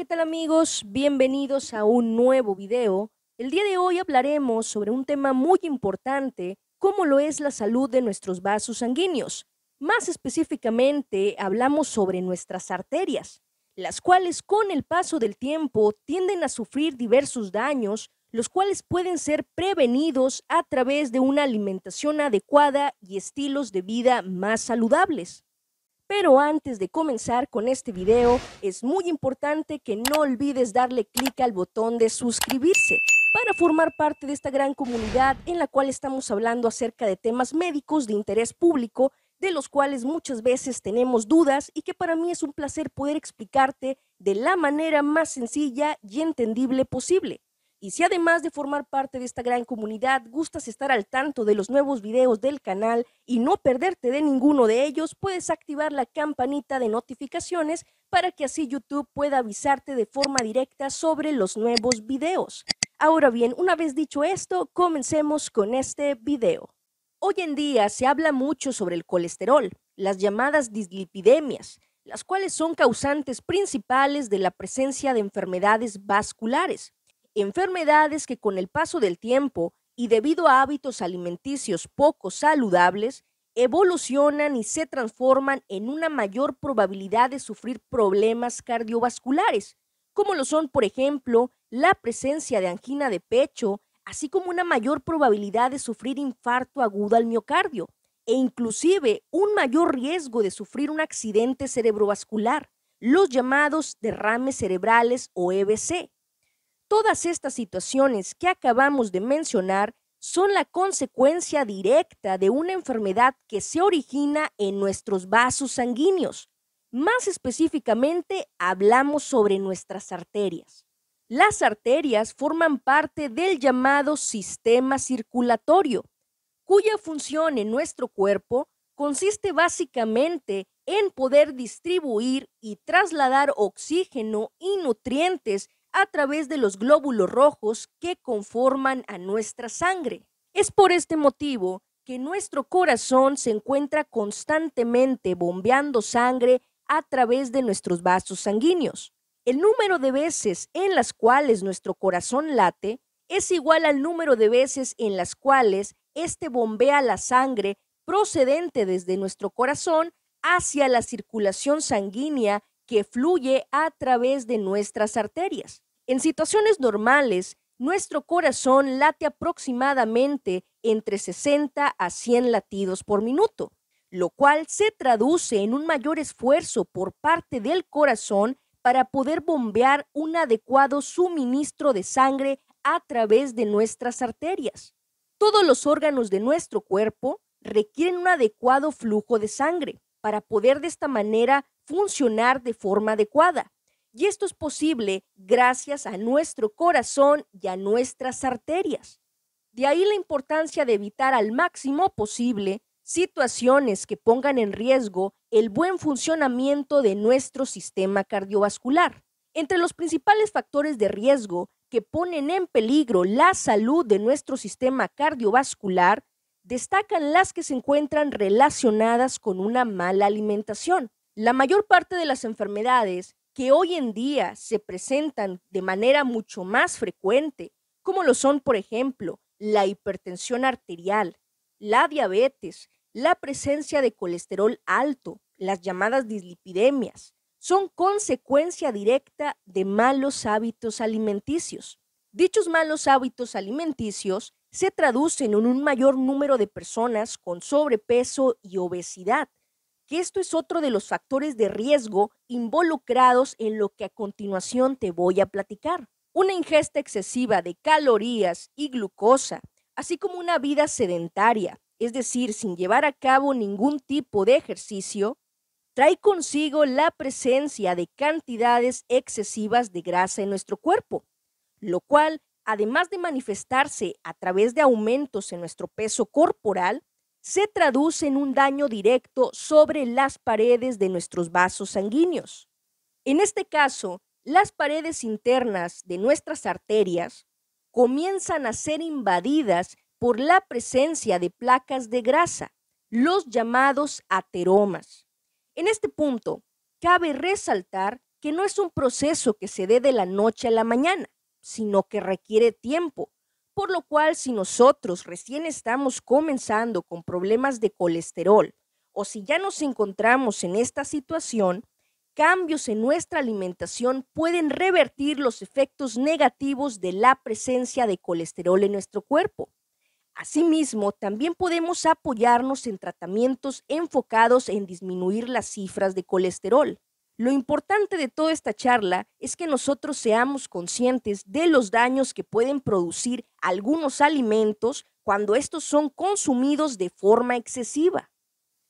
¿qué tal amigos? Bienvenidos a un nuevo video. El día de hoy hablaremos sobre un tema muy importante como lo es la salud de nuestros vasos sanguíneos. Más específicamente hablamos sobre nuestras arterias, las cuales con el paso del tiempo tienden a sufrir diversos daños, los cuales pueden ser prevenidos a través de una alimentación adecuada y estilos de vida más saludables. Pero antes de comenzar con este video, es muy importante que no olvides darle clic al botón de suscribirse para formar parte de esta gran comunidad en la cual estamos hablando acerca de temas médicos de interés público, de los cuales muchas veces tenemos dudas y que para mí es un placer poder explicarte de la manera más sencilla y entendible posible. Y si además de formar parte de esta gran comunidad gustas estar al tanto de los nuevos videos del canal y no perderte de ninguno de ellos, puedes activar la campanita de notificaciones para que así YouTube pueda avisarte de forma directa sobre los nuevos videos. Ahora bien, una vez dicho esto, comencemos con este video. Hoy en día se habla mucho sobre el colesterol, las llamadas dislipidemias, las cuales son causantes principales de la presencia de enfermedades vasculares, enfermedades que con el paso del tiempo y debido a hábitos alimenticios poco saludables, evolucionan y se transforman en una mayor probabilidad de sufrir problemas cardiovasculares, como lo son, por ejemplo, la presencia de angina de pecho, así como una mayor probabilidad de sufrir infarto agudo al miocardio e inclusive un mayor riesgo de sufrir un accidente cerebrovascular, los llamados derrames cerebrales o EBC, Todas estas situaciones que acabamos de mencionar son la consecuencia directa de una enfermedad que se origina en nuestros vasos sanguíneos. Más específicamente, hablamos sobre nuestras arterias. Las arterias forman parte del llamado sistema circulatorio, cuya función en nuestro cuerpo consiste básicamente en poder distribuir y trasladar oxígeno y nutrientes a través de los glóbulos rojos que conforman a nuestra sangre. Es por este motivo que nuestro corazón se encuentra constantemente bombeando sangre a través de nuestros vasos sanguíneos. El número de veces en las cuales nuestro corazón late es igual al número de veces en las cuales éste bombea la sangre procedente desde nuestro corazón hacia la circulación sanguínea que fluye a través de nuestras arterias. En situaciones normales, nuestro corazón late aproximadamente entre 60 a 100 latidos por minuto, lo cual se traduce en un mayor esfuerzo por parte del corazón para poder bombear un adecuado suministro de sangre a través de nuestras arterias. Todos los órganos de nuestro cuerpo requieren un adecuado flujo de sangre para poder de esta manera funcionar de forma adecuada. Y esto es posible gracias a nuestro corazón y a nuestras arterias. De ahí la importancia de evitar al máximo posible situaciones que pongan en riesgo el buen funcionamiento de nuestro sistema cardiovascular. Entre los principales factores de riesgo que ponen en peligro la salud de nuestro sistema cardiovascular destacan las que se encuentran relacionadas con una mala alimentación. La mayor parte de las enfermedades que hoy en día se presentan de manera mucho más frecuente, como lo son, por ejemplo, la hipertensión arterial, la diabetes, la presencia de colesterol alto, las llamadas dislipidemias, son consecuencia directa de malos hábitos alimenticios. Dichos malos hábitos alimenticios se traducen en un mayor número de personas con sobrepeso y obesidad, que esto es otro de los factores de riesgo involucrados en lo que a continuación te voy a platicar. Una ingesta excesiva de calorías y glucosa, así como una vida sedentaria, es decir, sin llevar a cabo ningún tipo de ejercicio, trae consigo la presencia de cantidades excesivas de grasa en nuestro cuerpo, lo cual además de manifestarse a través de aumentos en nuestro peso corporal, se traduce en un daño directo sobre las paredes de nuestros vasos sanguíneos. En este caso, las paredes internas de nuestras arterias comienzan a ser invadidas por la presencia de placas de grasa, los llamados ateromas. En este punto, cabe resaltar que no es un proceso que se dé de la noche a la mañana, sino que requiere tiempo. Por lo cual, si nosotros recién estamos comenzando con problemas de colesterol o si ya nos encontramos en esta situación, cambios en nuestra alimentación pueden revertir los efectos negativos de la presencia de colesterol en nuestro cuerpo. Asimismo, también podemos apoyarnos en tratamientos enfocados en disminuir las cifras de colesterol. Lo importante de toda esta charla es que nosotros seamos conscientes de los daños que pueden producir algunos alimentos cuando estos son consumidos de forma excesiva.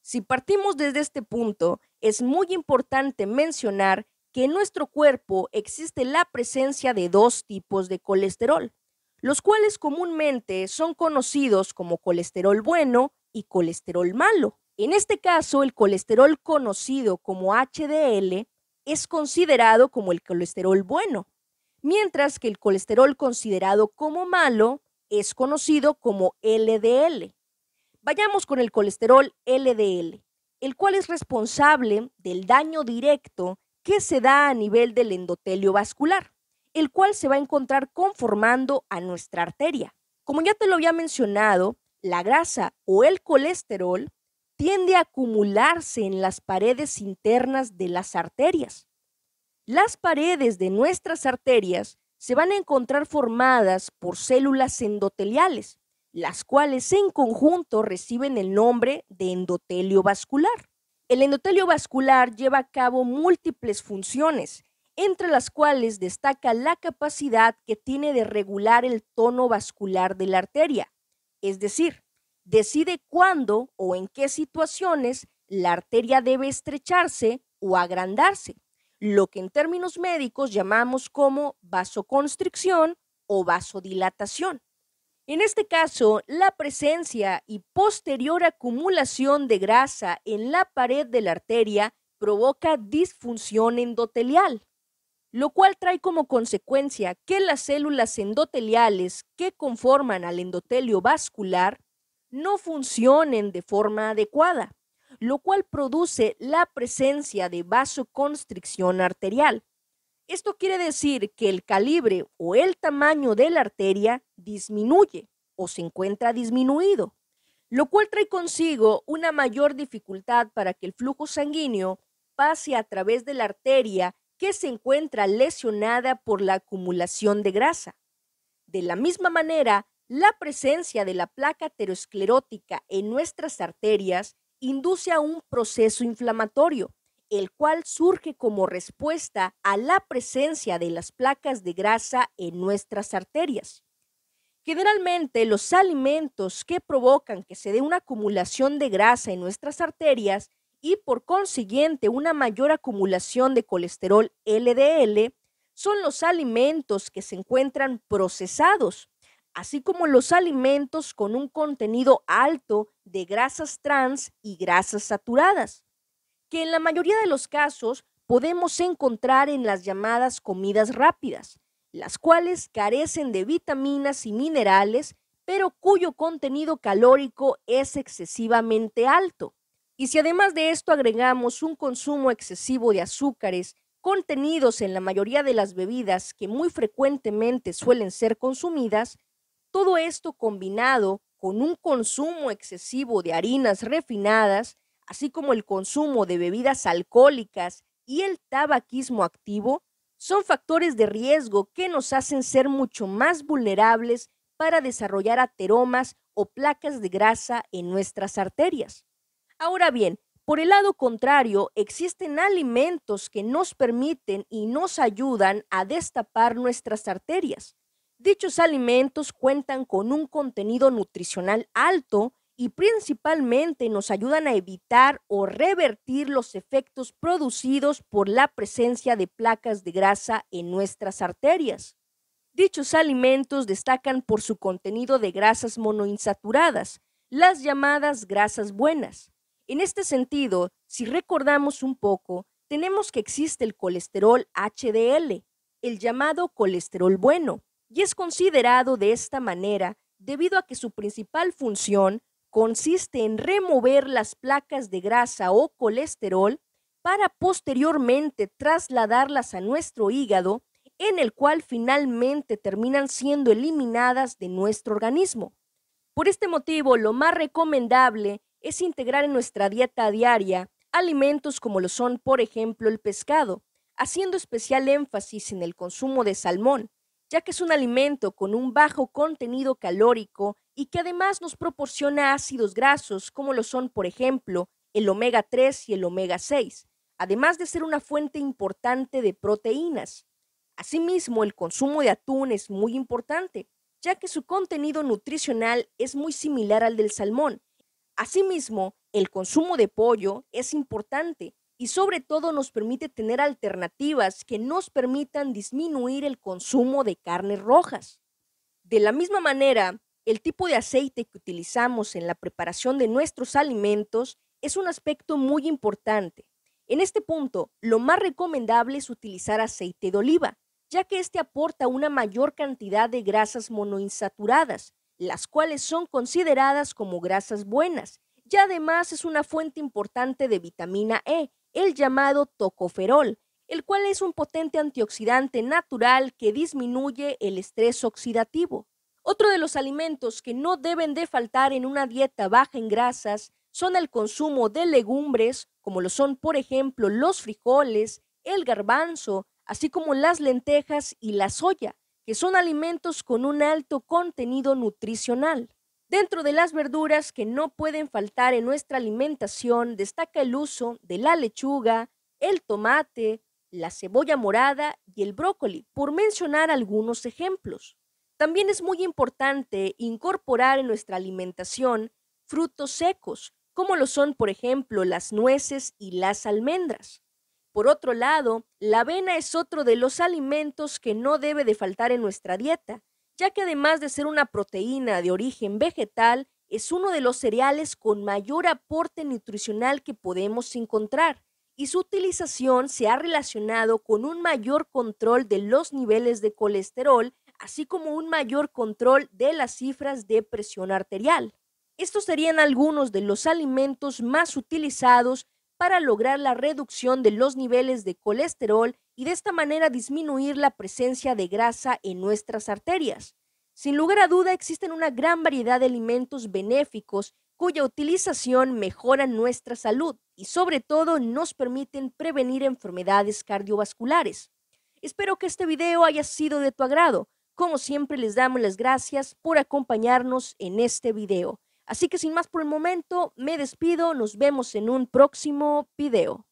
Si partimos desde este punto, es muy importante mencionar que en nuestro cuerpo existe la presencia de dos tipos de colesterol, los cuales comúnmente son conocidos como colesterol bueno y colesterol malo. En este caso, el colesterol conocido como HDL es considerado como el colesterol bueno, mientras que el colesterol considerado como malo es conocido como LDL. Vayamos con el colesterol LDL, el cual es responsable del daño directo que se da a nivel del endotelio vascular, el cual se va a encontrar conformando a nuestra arteria. Como ya te lo había mencionado, la grasa o el colesterol tiende a acumularse en las paredes internas de las arterias. Las paredes de nuestras arterias se van a encontrar formadas por células endoteliales, las cuales en conjunto reciben el nombre de endotelio vascular. El endotelio vascular lleva a cabo múltiples funciones, entre las cuales destaca la capacidad que tiene de regular el tono vascular de la arteria, es decir, decide cuándo o en qué situaciones la arteria debe estrecharse o agrandarse, lo que en términos médicos llamamos como vasoconstricción o vasodilatación. En este caso, la presencia y posterior acumulación de grasa en la pared de la arteria provoca disfunción endotelial, lo cual trae como consecuencia que las células endoteliales que conforman al endotelio vascular no funcionen de forma adecuada, lo cual produce la presencia de vasoconstricción arterial. Esto quiere decir que el calibre o el tamaño de la arteria disminuye o se encuentra disminuido, lo cual trae consigo una mayor dificultad para que el flujo sanguíneo pase a través de la arteria que se encuentra lesionada por la acumulación de grasa. De la misma manera, la presencia de la placa aterosclerótica en nuestras arterias induce a un proceso inflamatorio, el cual surge como respuesta a la presencia de las placas de grasa en nuestras arterias. Generalmente los alimentos que provocan que se dé una acumulación de grasa en nuestras arterias y por consiguiente una mayor acumulación de colesterol LDL son los alimentos que se encuentran procesados, así como los alimentos con un contenido alto de grasas trans y grasas saturadas, que en la mayoría de los casos podemos encontrar en las llamadas comidas rápidas, las cuales carecen de vitaminas y minerales, pero cuyo contenido calórico es excesivamente alto. Y si además de esto agregamos un consumo excesivo de azúcares contenidos en la mayoría de las bebidas que muy frecuentemente suelen ser consumidas, todo esto combinado con un consumo excesivo de harinas refinadas, así como el consumo de bebidas alcohólicas y el tabaquismo activo, son factores de riesgo que nos hacen ser mucho más vulnerables para desarrollar ateromas o placas de grasa en nuestras arterias. Ahora bien, por el lado contrario, existen alimentos que nos permiten y nos ayudan a destapar nuestras arterias. Dichos alimentos cuentan con un contenido nutricional alto y principalmente nos ayudan a evitar o revertir los efectos producidos por la presencia de placas de grasa en nuestras arterias. Dichos alimentos destacan por su contenido de grasas monoinsaturadas, las llamadas grasas buenas. En este sentido, si recordamos un poco, tenemos que existe el colesterol HDL, el llamado colesterol bueno, y es considerado de esta manera debido a que su principal función consiste en remover las placas de grasa o colesterol para posteriormente trasladarlas a nuestro hígado, en el cual finalmente terminan siendo eliminadas de nuestro organismo. Por este motivo, lo más recomendable es integrar en nuestra dieta diaria alimentos como lo son, por ejemplo, el pescado, haciendo especial énfasis en el consumo de salmón, ya que es un alimento con un bajo contenido calórico y que además nos proporciona ácidos grasos como lo son, por ejemplo, el omega 3 y el omega 6, además de ser una fuente importante de proteínas. Asimismo, el consumo de atún es muy importante, ya que su contenido nutricional es muy similar al del salmón. Asimismo, el consumo de pollo es importante, y sobre todo nos permite tener alternativas que nos permitan disminuir el consumo de carnes rojas. De la misma manera, el tipo de aceite que utilizamos en la preparación de nuestros alimentos es un aspecto muy importante. En este punto, lo más recomendable es utilizar aceite de oliva, ya que este aporta una mayor cantidad de grasas monoinsaturadas, las cuales son consideradas como grasas buenas, y además es una fuente importante de vitamina E, el llamado tocoferol, el cual es un potente antioxidante natural que disminuye el estrés oxidativo. Otro de los alimentos que no deben de faltar en una dieta baja en grasas son el consumo de legumbres, como lo son por ejemplo los frijoles, el garbanzo, así como las lentejas y la soya, que son alimentos con un alto contenido nutricional. Dentro de las verduras que no pueden faltar en nuestra alimentación destaca el uso de la lechuga, el tomate, la cebolla morada y el brócoli, por mencionar algunos ejemplos. También es muy importante incorporar en nuestra alimentación frutos secos, como lo son, por ejemplo, las nueces y las almendras. Por otro lado, la avena es otro de los alimentos que no debe de faltar en nuestra dieta, ya que además de ser una proteína de origen vegetal, es uno de los cereales con mayor aporte nutricional que podemos encontrar y su utilización se ha relacionado con un mayor control de los niveles de colesterol, así como un mayor control de las cifras de presión arterial. Estos serían algunos de los alimentos más utilizados para lograr la reducción de los niveles de colesterol y de esta manera disminuir la presencia de grasa en nuestras arterias. Sin lugar a duda, existen una gran variedad de alimentos benéficos cuya utilización mejora nuestra salud y sobre todo nos permiten prevenir enfermedades cardiovasculares. Espero que este video haya sido de tu agrado. Como siempre les damos las gracias por acompañarnos en este video. Así que sin más por el momento, me despido, nos vemos en un próximo video.